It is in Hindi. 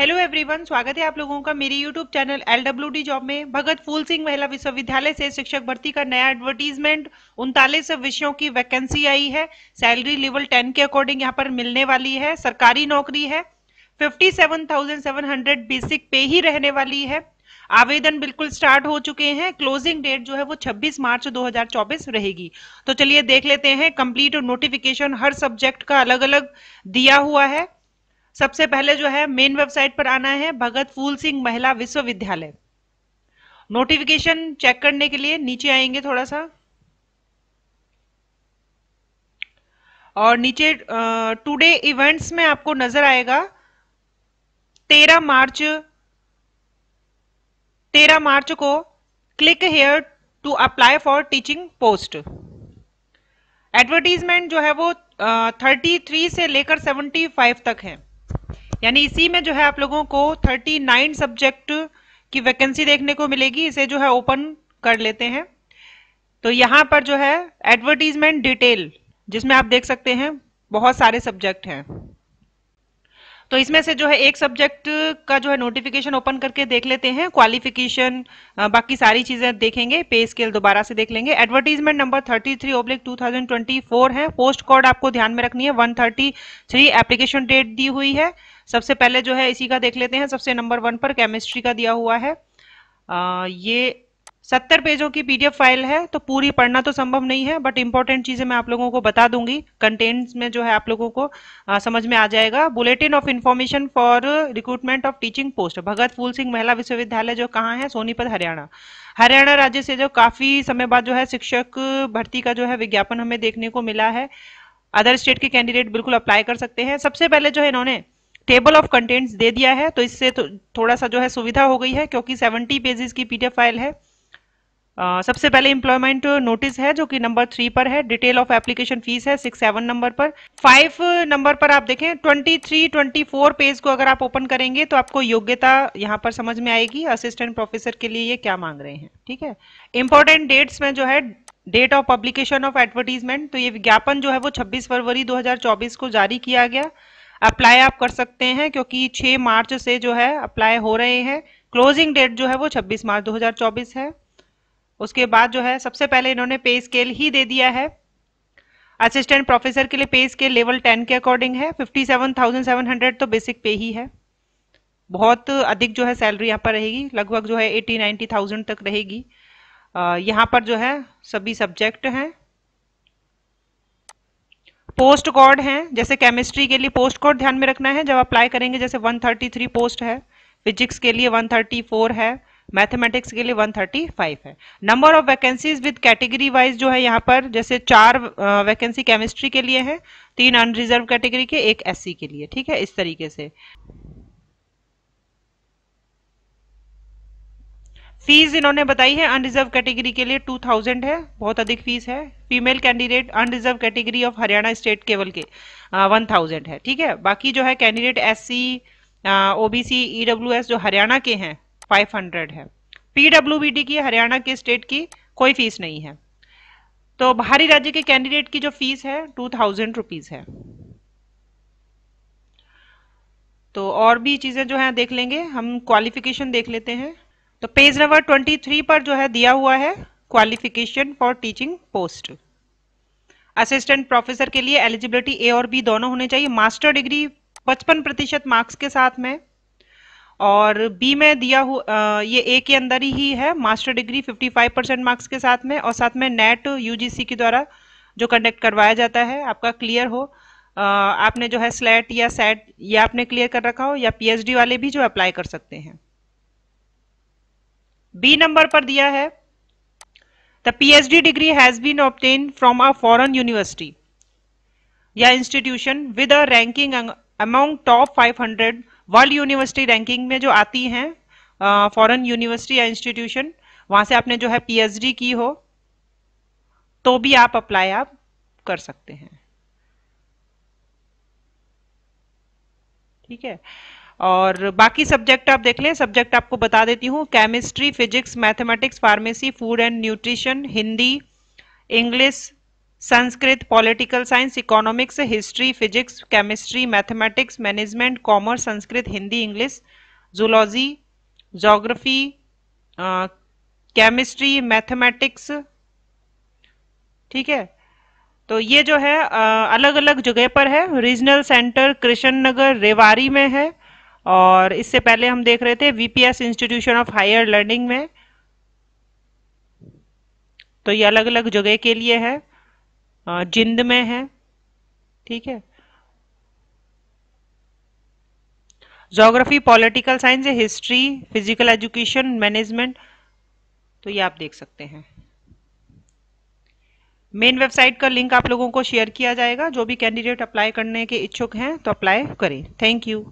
हेलो एवरीवन स्वागत है आप लोगों का मेरी यूट्यूब चैनल एल जॉब में भगत फूल सिंह महिला विश्वविद्यालय से शिक्षक भर्ती का नया एडवर्टीजमेंट उनतालीस विषयों की वैकेंसी आई है सैलरी लेवल टेन के अकॉर्डिंग यहाँ पर मिलने वाली है सरकारी नौकरी है हंड्रेड बेसिक पे ही रहने वाली है आवेदन बिल्कुल स्टार्ट हो चुके हैं क्लोजिंग डेट जो है वो 26 मार्च 2024 रहेगी तो चलिए देख लेते हैं कंप्लीट नोटिफिकेशन हर सब्जेक्ट का अलग अलग दिया हुआ है सबसे पहले जो है मेन वेबसाइट पर आना है भगत फूल सिंह महिला विश्वविद्यालय नोटिफिकेशन चेक करने के लिए नीचे आएंगे थोड़ा सा और नीचे टुडे इवेंट्स में आपको नजर आएगा तेरह मार्च तेरह मार्च को click here to apply for teaching post advertisement जो है वो थर्टी थ्री से लेकर सेवेंटी फाइव तक है यानी इसी में जो है आप लोगों को 39 सब्जेक्ट की वैकेंसी देखने को मिलेगी इसे जो है ओपन कर लेते हैं तो यहाँ पर जो है एडवर्टीजमेंट डिटेल जिसमें आप देख सकते हैं बहुत सारे सब्जेक्ट हैं तो इसमें से जो है एक सब्जेक्ट का जो है नोटिफिकेशन ओपन करके देख लेते हैं क्वालिफिकेशन बाकी सारी चीजें देखेंगे पे स्केल दोबारा से देख लेंगे advertisement number 33 three oblique two है पोस्ट कोड आपको ध्यान में रखनी है 133 एप्लीकेशन डेट दी हुई है सबसे पहले जो है इसी का देख लेते हैं सबसे नंबर वन पर केमिस्ट्री का दिया हुआ है आ, ये सत्तर पेजों की पीडीएफ फाइल है तो पूरी पढ़ना तो संभव नहीं है बट इंपॉर्टेंट चीजें मैं आप लोगों को बता दूंगी कंटेंट्स में जो है आप लोगों को आ, समझ में आ जाएगा bulletin of information for recruitment of teaching post Bhagat Phool Singh महिला विश्वविद्यालय जो कहाँ है सोनीपत हरियाणा हरियाणा राज्य से जो काफी समय बाद जो है शिक्षक भर्ती का जो है विज्ञापन हमें देखने को मिला है अदर स्टेट के कैंडिडेट बिल्कुल अप्लाई कर सकते हैं सबसे पहले जो है इन्होंने टेबल ऑफ कंटेंट्स दे दिया है तो इससे थो, तो थोड़ा सा जो है सुविधा हो गई है क्योंकि 70 पेजेस की पीडीएफ फाइल है आ, सबसे पहले इम्प्लॉयमेंट नोटिस है जो कि नंबर थ्री पर है डिटेल ऑफ एप्लीकेशन फीस है सिक्स सेवन नंबर पर फाइव नंबर पर आप देखें twenty three twenty four page को अगर आप ओपन करेंगे तो आपको योग्यता यहाँ पर समझ में आएगी असिस्टेंट प्रोफेसर के लिए ये क्या मांग रहे हैं ठीक है इंपॉर्टेंट डेट्स में जो है date of publication of advertisement तो ये विज्ञापन जो है वो छब्बीस फरवरी दो को जारी किया गया अप्लाई आप कर सकते हैं क्योंकि 6 मार्च से जो है अप्लाई हो रहे हैं क्लोजिंग डेट जो है वो 26 मार्च 2024 है उसके बाद जो है सबसे पहले इन्होंने पे स्केल ही दे दिया है असिस्टेंट प्रोफेसर के लिए पे स्केल लेवल टेन के अकॉर्डिंग है fifty seven thousand seven hundred तो बेसिक पे ही है बहुत अधिक जो है सैलरी यहाँ पर रहेगी लगभग जो है एटी नाइन्टी थाउजेंड तक रहेगी यहाँ पर जो है सभी सब्जेक्ट हैं पोस्ट कोड हैं जैसे केमिस्ट्री के लिए पोस्ट कोड ध्यान में रखना है जब अप्लाई करेंगे जैसे 133 पोस्ट है फिजिक्स के लिए 134 है मैथमेटिक्स के लिए 135 है number of vacancies with category wise जो है यहाँ पर जैसे चार वैकेंसी केमिस्ट्री के लिए है तीन अनरिजर्व कैटेगरी के एक एस के लिए ठीक है इस तरीके से फीस इन्होंने बताई है अनरिजर्व कैटेगरी के लिए टू थाउजेंड है बहुत अधिक फीस है female candidate unreserved category of Haryana state केवल के वन थाउजेंड है ठीक है बाकी जो है candidate S C O B C E W S जो हरियाणा के हैं फाइव हंड्रेड है पी डब्ल्यू बी डी की हरियाणा के स्टेट की कोई फीस नहीं है तो बाहरी राज्य के कैंडिडेट की जो फीस है टू थाउजेंड रुपीज है तो और भी चीज़ें जो है देख लेंगे हम क्वालिफिकेशन देख लेते हैं तो पेज नंबर 23 पर जो है दिया हुआ है qualification for teaching post assistant professor के लिए एलिजिबिलिटी ए और बी दोनों होने चाहिए मास्टर डिग्री पचपन प्रतिशत मार्क्स के साथ में और बी में दिया हुआ ये ए के अंदर ही है मास्टर डिग्री 55 परसेंट मार्क्स के साथ में और साथ में नेट यूजीसी के द्वारा जो कंडक्ट करवाया जाता है आपका क्लियर हो आपने जो है स्लेट या सेट या आपने क्लियर कर रखा हो या पीएचडी वाले भी जो अप्लाई कर सकते हैं बी नंबर पर दिया है the PhD degree has been obtained from a foreign university या institution with a ranking among top 500 world university ranking में जो आती हैं फॉरेन यूनिवर्सिटी या इंस्टीट्यूशन वहां से आपने जो है पीएचडी की हो तो भी आप अप्लाई आप कर सकते हैं ठीक है और बाकी सब्जेक्ट आप देख लें सब्जेक्ट आपको बता देती हूँ chemistry physics mathematics pharmacy food and nutrition Hindi English Sanskrit political science economics history physics chemistry mathematics management commerce Sanskrit Hindi English zoology geography chemistry mathematics ठीक है तो ये जो है अलग अलग जगह पर है रीजनल सेंटर कृष्ण नगर रेवारी में है और इससे पहले हम देख रहे थे VPS institution of higher learning में तो ये अलग अलग जगह के लिए है जिंद में है ठीक है geography political science history physical education management तो ये आप देख सकते हैं मेन वेबसाइट का लिंक आप लोगों को शेयर किया जाएगा जो भी कैंडिडेट अप्लाई करने के इच्छुक हैं तो अप्लाई करें थैंक यू